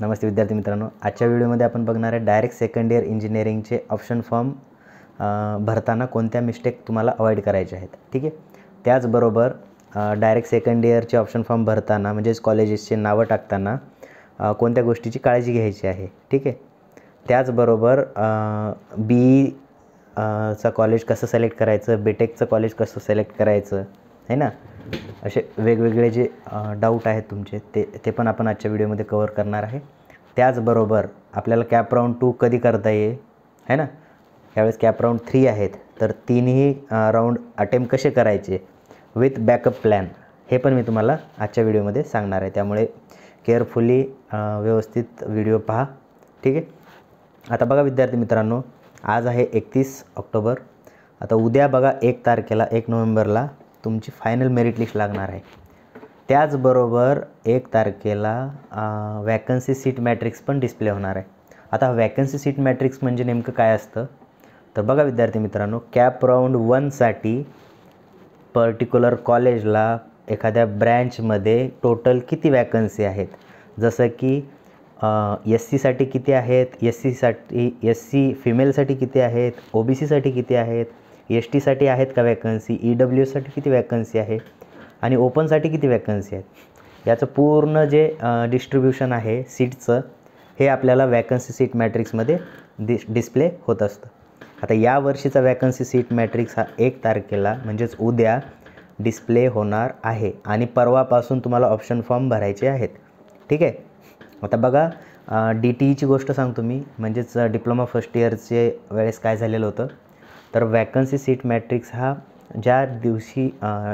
नमस्ते विद्यार्थी मित्रांनो आजच्या व्हिडिओमध्ये आपण बघणार आहे डायरेक्ट सेकंड इयर इंजिनिअरिंगचे ऑप्शन फॉर्म भरताना कोणत्या मिस्टेक तुम्हाला अवॉइड करायचे आहेत ठीक आहे त्याचबरोबर डायरेक्ट सेकंड इयरचे ऑप्शन फॉर्म भरताना म्हणजेच कॉलेजेसचे नावं टाकताना कोणत्या गोष्टीची काळजी घ्यायची आहे ठीक आहे त्याचबरोबर बी e, चं कॉलेज कसं सिलेक्ट करायचं बीटेकचं e e कॉलेज कसं सिलेक्ट करायचं है ना असे वेगवेगळे जे डाऊट आहेत तुमचे ते ते पण आपण आजच्या व्हिडिओमध्ये कवर करणार आहे त्याचबरोबर आपल्याला कॅप राऊंड टू कधी करता येईल है ना यावेळेस कॅप राऊंड थ्री आहेत तर तीनही राऊंड अटेम कसे करायचे विथ बॅकअप प्लॅन हे पण मी तुम्हाला आजच्या व्हिडिओमध्ये सांगणार आहे त्यामुळे केअरफुली व्यवस्थित व्हिडिओ पहा ठीक आहे आता बघा विद्यार्थी मित्रांनो आज आहे एकतीस ऑक्टोबर आता उद्या बघा एक तारखेला एक नोव्हेंबरला तुमची फायनल मेरिट लिस्ट लागणार आहे त्याचबरोबर एक तारखेला वॅकन्सी सीट मॅट्रिक्स पण डिस्प्ले होणार आहे आता वॅकन्सी सीट मॅट्रिक्स म्हणजे नेमकं काय असतं तर बघा विद्यार्थी मित्रांनो कॅप राऊंड वनसाठी पर्टिक्युलर कॉलेजला एखाद्या ब्रँचमध्ये टोटल किती वॅकन्सी आहेत जसं की एस सीसाठी किती आहेत एस सीसाठी एस सी फिमेलसाठी किती आहेत ओ बी सीसाठी किती आहेत एस टीसाठी आहेत का वॅकन्सी ई डब्ल्यू किती वॅकन्सी आहे आणि ओपनसाठी किती वॅकन्सी आहेत याचं पूर्ण जे डिस्ट्रीब्युशन आहे सीटचं हे आपल्याला वॅकन्सी सीट मॅट्रिक्समध्ये डिस डिस्प्ले होत असतं आता या वर्षीचा वॅकन्सी सीट मॅट्रिक्स हा एक तारखेला म्हणजेच उद्या डिस्प्ले होणार आहे आणि परवापासून तुम्हाला ऑप्शन फॉर्म भरायचे आहेत ठीक आहे आता बघा डी टी ईची गोष्ट सांगतो मी म्हणजेच डिप्लोमा फर्स्ट इयरचे वेळेस काय झालेलं होतं तर वॅकन्सी सीट मॅट्रिक्स हा ज्या दिवशी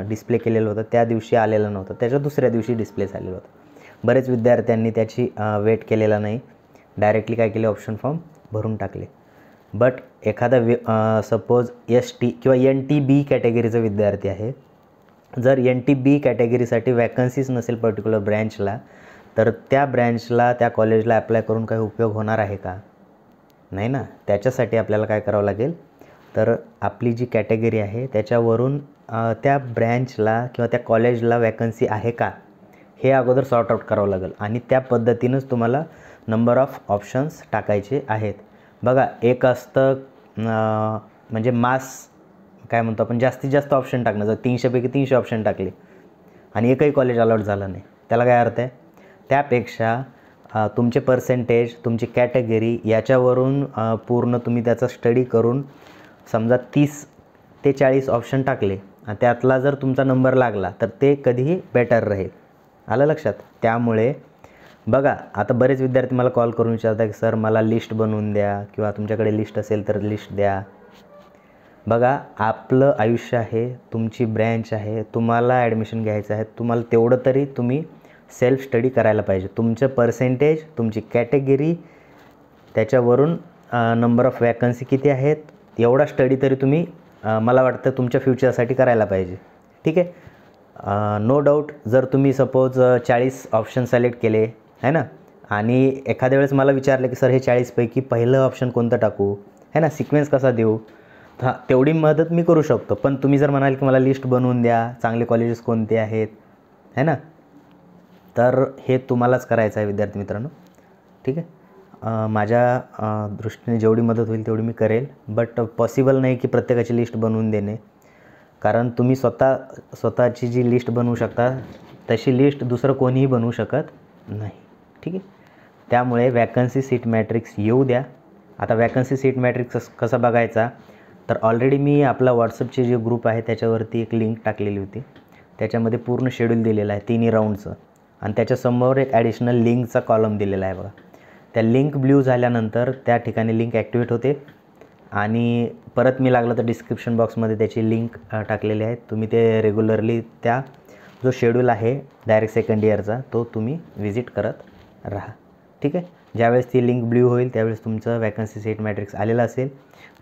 डिस्प्ले केलेलं होतं त्या दिवशी आलेला नव्हता त्याच्या दुसऱ्या दिवशी डिस्प्ले झालेला होता बरेच विद्यार्थ्यांनी त्याची वेट केलेला नाही डायरेक्टली काय केले ऑप्शन फॉर्म भरून टाकले बट एखादा वे सपोज एस टी किंवा एन टी बी कॅटेगरीचा विद्यार्थी आहे जर एन टी बी कॅटेगरीसाठी वॅकन्सीज नसेल पर्टिक्युलर ब्रँचला तर त्या ब्रँचला त्या कॉलेजला अप्लाय करून काही उपयोग होणार आहे का नाही ना त्याच्यासाठी आपल्याला काय करावं लागेल तर आपली जी कॅटेगरी आहे त्याच्यावरून त्या ब्रँचला किंवा त्या कॉलेजला वॅकन्सी आहे का हे अगोदर सॉर्ट आउट करावं लागेल आणि त्या पद्धतीनंच तुम्हाला नंबर ऑफ ऑप्शन्स टाकायचे आहेत बघा एक असतं म्हणजे मास काय म्हणतो आपण जास्तीत जास्त ऑप्शन टाकणं जर तीनशेपैकी तीनशे ऑप्शन टाकले आणि एकही कॉलेज अलॉट झालं नाही त्याला काय अर्थ आहे त्यापेक्षा तुमचे पर्सेंटेज तुमची कॅटेगरी याच्यावरून पूर्ण तुम्ही त्याचा स्टडी करून समजा तीस ते चाळीस ऑप्शन टाकले आणि त्यातला जर तुमचा नंबर लागला तर ते कधीही बेटर राहील आलं लक्षात त्यामुळे बघा आता बरेच विद्यार्थी मला कॉल करून विचारतात की सर मला लिस्ट बनवून द्या किंवा तुमच्याकडे लिस्ट असेल तर लिस्ट द्या बघा आपलं आयुष्य आहे तुमची ब्रँच आहे तुम्हाला ॲडमिशन घ्यायचं आहे तुम्हाला तेवढं तरी तुम्ही सेल्फ स्टडी करायला पाहिजे तुमचं पर्सेंटेज तुमची कॅटेगरी त्याच्यावरून नंबर ऑफ वॅकन्सी किती आहेत एवढा स्टडी तरी तुम्ही मला वाटतं तुमच्या फ्युचरसाठी करायला पाहिजे ठीक आहे नो डाऊट जर तुम्ही सपोज चाळीस ऑप्शन सिलेक्ट केले है ना आणि एखाद्या वेळेस मला विचारलं की सर हे चाळीसपैकी पहिलं ऑप्शन कोणतं टाकू है ना सिक्वेन्स कसा देऊ हां तेवढी मदत मी करू शकतो पण तुम्ही जर म्हणाल की मला लिस्ट बनवून द्या चांगले कॉलेजेस कोणते आहेत है ना तर हे तुम्हालाच करायचं आहे विद्यार्थी मित्रांनो ठीक आहे माझ्या दृष्टीने जेवढी मदत होईल तेवढी मी करेल बट पॉसिबल नाही की प्रत्येकाची लिस्ट बनवून देणे कारण तुम्ही स्वतः स्वतःची जी लिस्ट बनवू शकता तशी लिस्ट दुसरं कोणीही बनवू शकत नाही ठीक आहे त्यामुळे वॅकन्सी सीट मॅट्रिक्स येऊ द्या आता वॅकन्सी सीट मॅट्रिक्स कसा बघायचा तर ऑलरेडी मी आपला व्हॉट्सअपचे जे ग्रुप आहे त्याच्यावरती एक लिंक टाकलेली होती त्याच्यामध्ये पूर्ण शेड्यूल दिलेला आहे तिन्ही राऊंडचं आणि त्याच्यासमोर एक ॲडिशनल लिंकचा कॉलम दिलेला आहे बघा त्या लिंक ब्ल्यू झाल्यानंतर त्या ठिकाणी लिंक ॲक्टिवेट होते आणि परत मी लागलं तर डिस्क्रिप्शन बॉक्समध्ये त्याची लिंक टाकलेली आहे तुम्ही ते रेग्युलरली त्या जो शेड्यूल आहे डायरेक्ट सेकंड इयरचा तो तुम्ही व्हिजिट करत राहा ठीक आहे ज्यावेळेस ती लिंक ब्ल्यू होईल त्यावेळेस तुमचं वॅकन्सी सीट मॅट्रिक्स आलेलं असेल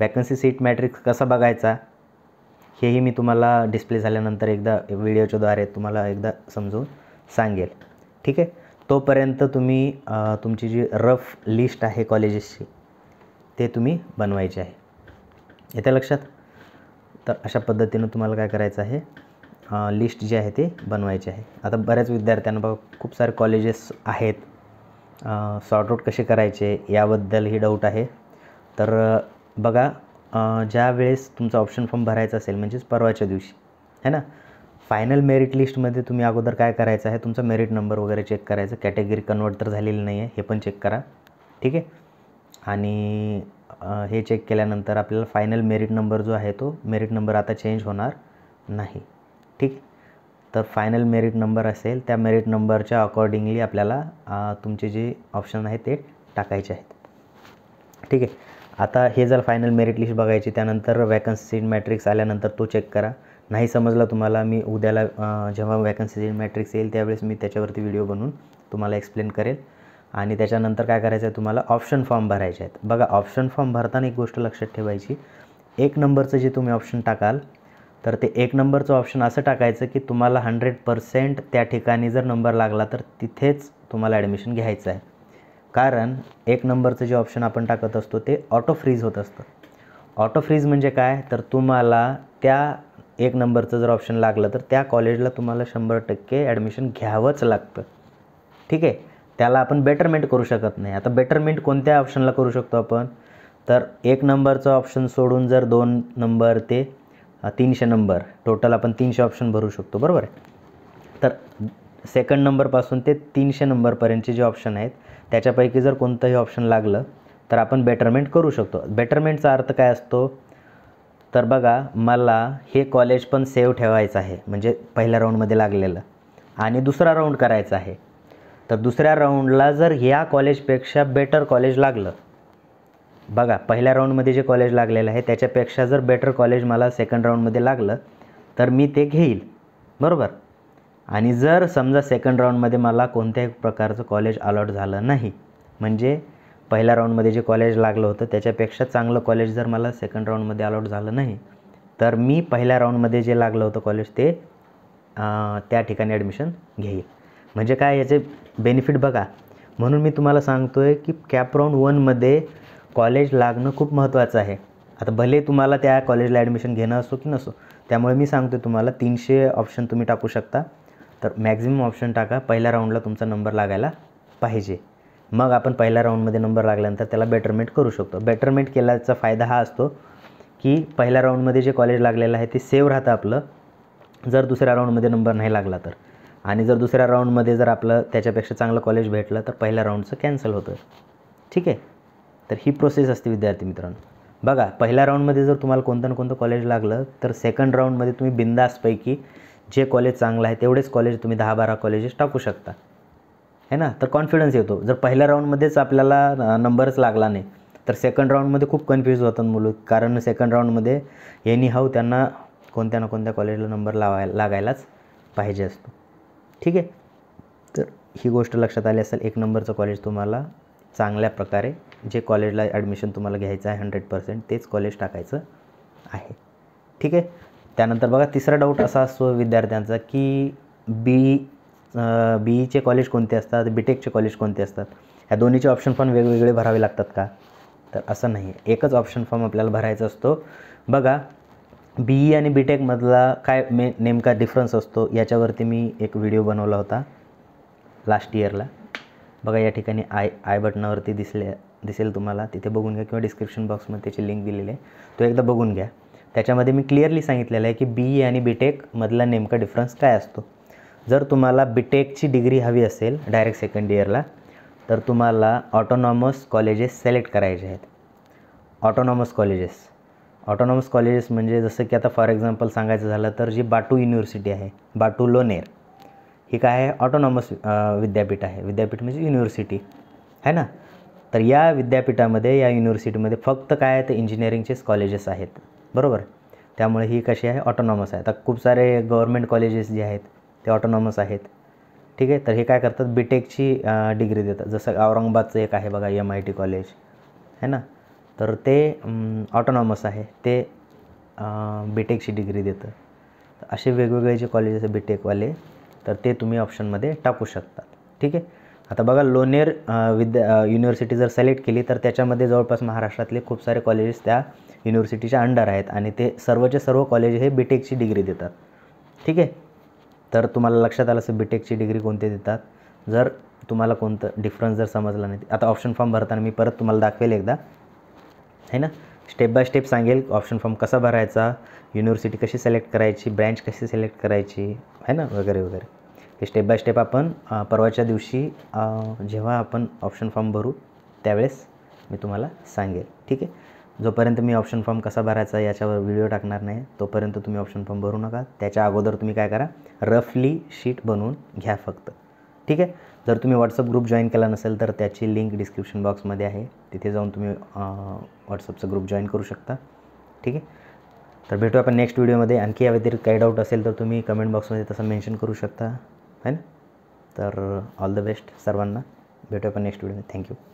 वॅकन्सी सीट मॅट्रिक्स कसा बघायचा हेही मी तुम्हाला डिस्प्ले झाल्यानंतर एकदा व्हिडिओच्याद्वारे तुम्हाला एकदा समजून सांगेल ठीक आहे तोपर्यंत तुम्ही तुमची जी रफ लिस्ट आहे कॉलेजेसची ते तुम्ही बनवायचे आहे येत्या लक्षात तर अशा पद्धतीनं तुम्हाला काय करायचं आहे लिस्ट जी आहे ते बनवायची आहे आता बऱ्याच विद्यार्थ्यांना बघा खूप सारे कॉलेजेस आहेत सॉर्ट आउट कसे करायचे याबद्दलही डाऊट आहे तर बघा ज्या वेळेस तुमचा ऑप्शन फॉर्म भरायचा असेल म्हणजेच परवाच्या दिवशी है ना फायनल मेरिट लिस्टमध्ये तुम्ही अगोदर काय करायचं आहे तुमचा मेरिट नंबर वगैरे चेक करायचं कॅटेगरी कन्वर्ट तर झालेली नाही आहे हे पण चेक करा ठीक आहे आणि हे चेक केल्यानंतर आपल्याला फायनल मेरिट नंबर जो आहे तो मेरिट नंबर आता चेंज होणार नाही ठीक तर फायनल मेरिट नंबर असेल त्या मेरिट नंबरच्या अकॉर्डिंगली आपल्याला तुमचे जे ऑप्शन आहे ते टाकायचे आहेत ठीक आहे आता हे जर फायनल मेरिट लिस्ट बघायची त्यानंतर वॅकन्सी मॅट्रिक्स आल्यानंतर तो चेक करा नाही समजलं तुम्हाला मी उद्याला जेव्हा वॅकन्सी येईल मॅट्रिक्स येईल त्यावेळेस मी त्याच्यावरती व्हिडिओ बनवून तुम्हाला एक्सप्लेन करेल आणि त्याच्यानंतर काय करायचं आहे तुम्हाला ऑप्शन फॉर्म भरायचे आहेत बघा ऑप्शन फॉर्म भरताना एक गोष्ट लक्षात ठेवायची एक नंबरचं जे तुम्ही ऑप्शन टाकाल तर ते एक नंबरचं ऑप्शन असं टाकायचं की तुम्हाला हंड्रेड पर्सेंट त्या ठिकाणी जर नंबर लागला तर तिथेच तुम्हाला ॲडमिशन घ्यायचं आहे कारण एक नंबरचं जे ऑप्शन आपण टाकत असतो ते ऑटो फ्रीज होत असतं ऑटो फ्रीज म्हणजे काय तर तुम्हाला त्या एक नंबरचं जर ऑप्शन लागलं तर त्या कॉलेजला तुम्हाला शंभर टक्के ॲडमिशन घ्यावंच लागतं ठीक आहे त्याला आपण बेटरमेंट करू शकत नाही आता बेटरमेंट कोणत्या ऑप्शनला करू शकतो आपण तर एक नंबरचं ऑप्शन सोडून जर दोन नंबर ते तीनशे नंबर टोटल आपण तीनशे ऑप्शन भरू शकतो बरोबर आहे तर सेकंड नंबरपासून ते तीनशे नंबरपर्यंतचे जे ऑप्शन आहेत त्याच्यापैकी जर कोणतंही ऑप्शन लागलं तर आपण बेटरमेंट करू शकतो बेटरमेंटचा अर्थ काय असतो तर बघा मला हे कॉलेज पण सेव्ह ठेवायचं आहे म्हणजे पहिल्या राऊंडमध्ये लागलेलं आणि दुसरा राऊंड करायचा आहे तर दुसऱ्या राऊंडला जर ह्या कॉलेजपेक्षा बेटर कॉलेज लागलं बघा पहिल्या राऊंडमध्ये जे कॉलेज लागलेलं आहे त्याच्यापेक्षा जर बेटर कॉलेज मला सेकंड राऊंडमध्ये लागलं तर मी ते घेईल बरोबर आणि जर समजा सेकंड राऊंडमध्ये मला कोणत्याही प्रकारचं कॉलेज अलॉट झालं नाही म्हणजे पहिल्या राऊंडमध्ये जे कॉलेज लागलं होतं त्याच्यापेक्षा चांगलं कॉलेज जर मला सेकंड राऊंडमध्ये अलॉट झालं नाही तर मी पहिल्या राऊंडमध्ये जे लागलं होतं कॉलेज ते त्या ठिकाणी ॲडमिशन घेईल म्हणजे काय याचे बेनिफिट बघा म्हणून मी तुम्हाला सांगतो आहे की कॅप राऊंड वनमध्ये कॉलेज लागणं खूप महत्त्वाचं आहे आता भले तुम्हाला त्या कॉलेजला ॲडमिशन घेणं असो की नसो त्यामुळे मी सांगतो आहे तुम्हाला तीनशे ऑप्शन तुम्ही टाकू शकता तर मॅक्झिमम ऑप्शन टाका पहिल्या राऊंडला तुमचा नंबर लागायला पाहिजे मग आपण पहिल्या राऊंडमध्ये नंबर लागल्यानंतर त्याला बेटरमेंट करू शकतो बेटरमेंट केल्याचा फायदा हा असतो की पहिल्या राऊंडमध्ये जे कॉलेज लागलेलं आहे ते सेव्ह राहतं आपलं जर दुसऱ्या राऊंडमध्ये नंबर नाही लागला तर आणि जर दुसऱ्या राऊंडमध्ये जर आपलं त्याच्यापेक्षा चांगलं कॉलेज भेटलं तर पहिल्या राऊंडचं कॅन्सल होतं ठीक आहे तर ही प्रोसेस असते विद्यार्थी मित्रांनो बघा पहिल्या राऊंडमध्ये जर तुम्हाला कोणतं ना कोणतं कॉलेज लागलं तर सेकंड राऊंडमध्ये तुम्ही बिंदासपैकी जे कॉलेज चांगलं आहे तेवढेच कॉलेज तुम्ही दहा बारा कॉलेजेस टाकू शकता आहे ना तर कॉन्फिडन्स येतो जर पहिल्या राऊंडमध्येच आपल्याला नंबरच लागला नाही तर सेकंड राऊंडमध्ये खूप कन्फ्यूज होतात मुलं कारण सेकंड राऊंडमध्ये एनी हाऊ त्यांना कोणत्या ना कोणत्या कॉलेजला नंबर लावाय लागायलाच पाहिजे असतो ठीक आहे तर ही गोष्ट लक्षात आली असेल एक नंबरचं कॉलेज तुम्हाला चांगल्या प्रकारे जे कॉलेजला ॲडमिशन तुम्हाला घ्यायचं आहे हंड्रेड पर्सेंट तेच कॉलेज टाकायचं आहे ठीक आहे त्यानंतर बघा तिसरा डाऊट असा असतो विद्यार्थ्यांचा की बी बी ईचे कॉलेज कोणते असतात बीटेकचे कॉलेज कोणते असतात ह्या दोन्हीचे ऑप्शन फॉर्म वेगवेगळे भरावे लागतात का तर असं नाही एकच ऑप्शन फॉर्म आपल्याला भरायचा असतो बघा बी ई e आणि बी टेकमधला काय मे नेमका डिफरन्स असतो याच्यावरती मी एक व्हिडिओ बनवला होता लास्ट इयरला बघा या ठिकाणी आय आय बटनावरती दिसले दिसेल तुम्हाला तिथे बघून घ्या किंवा डिस्क्रिप्शन बॉक्समध्ये त्याची लिंक दिलेली आहे तो एकदा बघून घ्या त्याच्यामध्ये मी क्लिअरली सांगितलेलं आहे की बी ई e आणि बी टेकमधला नेमका डिफरन्स काय असतो जर तुम्हाला बी टेकची डिग्री हवी असेल डायरेक्ट सेकंड इयरला तर तुम्हाला ऑटोनॉमस कॉलेजेस सिलेक्ट करायचे आहेत ऑटोनॉमस कॉलेजेस ऑटोनॉमस कॉलेजेस म्हणजे जसं की आता फॉर एक्झाम्पल सांगायचं झालं तर जी बाटू युनिव्हर्सिटी आहे बाटू लोनेर ही काय आहे ऑटोनॉमस विद्यापीठ आहे विद्यापीठ म्हणजे युनिव्हर्सिटी है ना तर या विद्यापीठामध्ये या युनिव्हर्सिटीमध्ये फक्त काय आहे तर इंजिनिअरिंगचेच कॉलेजेस आहेत बरोबर त्यामुळे ही कशी आहे ऑटोनॉमस आहे आता खूप सारे गव्हर्मेंट कॉलेजेस जे आहेत ते ऑटोनॉमस आहेत ठीक आहे तर हे काय करतात बी टेकची डिग्री देतात जसं औरंगाबादचं एक आहे बघा एम आय टी कॉलेज है ना तर ते ऑटोनॉमस आहे ते बी टेकची डिग्री देतं तर असे वेगवेगळे जे कॉलेजेस आहेत बी टेकवाले तर ते तुम्ही ऑप्शनमध्ये टाकू शकतात ठीक आहे आता बघा लोनेर विद्या युनिव्हर्सिटी जर सिलेक्ट केली तर त्याच्यामध्ये जवळपास महाराष्ट्रातले खूप सारे कॉलेजेस त्या युनिव्हर्सिटीच्या अंडर आहेत आणि ते सर्वचे सर्व कॉलेज हे बी टेकची डिग्री देतात ठीक आहे तर तुम्हाला लक्षात आलं असं बी टेकची डिग्री कोणते देतात जर तुम्हाला कोणतं डिफरन्स जर समजला नाही आता ऑप्शन फॉर्म भरताना मी परत तुम्हाला दाखवेल एकदा है ना स्टेप बाय स्टेप सांगेल ऑप्शन फॉर्म कसा भरायचा युनिव्हर्सिटी कशी सिलेक्ट करायची ब्रँच कशी सिलेक्ट करायची आहे ना वगैरे वगैरे ते स्टेप बाय स्टेप आपण परवाच्या दिवशी जेव्हा आपण ऑप्शन फॉर्म भरू त्यावेळेस मी तुम्हाला सांगेल ठीक आहे जोपर्यंत मी ऑप्शन फॉर्म कसा भरायचा याच्यावर व्हिडिओ टाकणार नाही तोपर्यंत तुम्ही ऑप्शन फॉर्म भरू नका त्याच्या अगोदर तुम्ही काय करा रफली शीट बनवून घ्या फक्त ठीक आहे जर तुम्ही व्हॉट्सअप ग्रुप जॉईन केला नसेल तर त्याची लिंक डिस्क्रिप्शन बॉक्समध्ये आहे तिथे जाऊन तुम्ही व्हॉट्सअपचं ग्रुप जॉईन करू शकता ठीक आहे तर भेटू आपण नेक्स्ट व्हिडिओमध्ये आणखी या व्यतिरिक्त काही डाऊट असेल तर तुम्ही कमेंट बॉक्समध्ये तसं मेन्शन करू शकता है ना तर ऑल द बेस्ट सर्वांना भेटू आपण नेक्स्ट व्हिडिओमध्ये थँक्यू